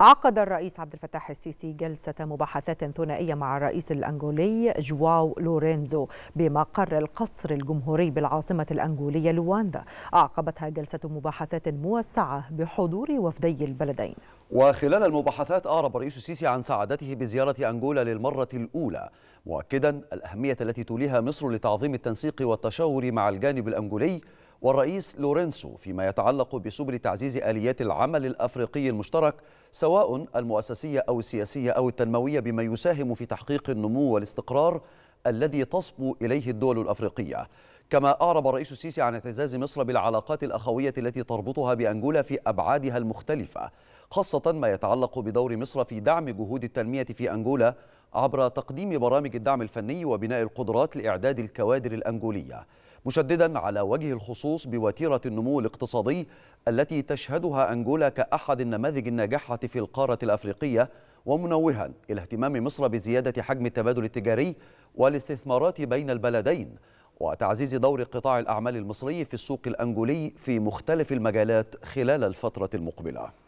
عقد الرئيس عبد الفتاح السيسي جلسة مباحثات ثنائية مع الرئيس الأنغولي جواو لورينزو بمقر القصر الجمهوري بالعاصمة الأنغولية لواندا أعقبتها جلسة مباحثات موسعة بحضور وفدي البلدين وخلال المباحثات أعرب الرئيس السيسي عن سعادته بزيارة أنغولا للمرة الأولى مؤكدا الأهمية التي توليها مصر لتعظيم التنسيق والتشاور مع الجانب الأنغولي والرئيس لورينسو فيما يتعلق بسبل تعزيز آليات العمل الأفريقي المشترك سواء المؤسسية أو السياسية أو التنموية بما يساهم في تحقيق النمو والاستقرار الذي تصبو إليه الدول الأفريقية كما أعرب الرئيس السيسي عن اعتزاز مصر بالعلاقات الأخوية التي تربطها بأنجولا في أبعادها المختلفة خاصة ما يتعلق بدور مصر في دعم جهود التنمية في أنجولا عبر تقديم برامج الدعم الفني وبناء القدرات لإعداد الكوادر الأنجولية مشددا على وجه الخصوص بوتيرة النمو الاقتصادي التي تشهدها أنجولا كأحد النماذج الناجحة في القارة الأفريقية ومنوها إلى اهتمام مصر بزيادة حجم التبادل التجاري والاستثمارات بين البلدين وتعزيز دور قطاع الأعمال المصري في السوق الأنجولي في مختلف المجالات خلال الفترة المقبلة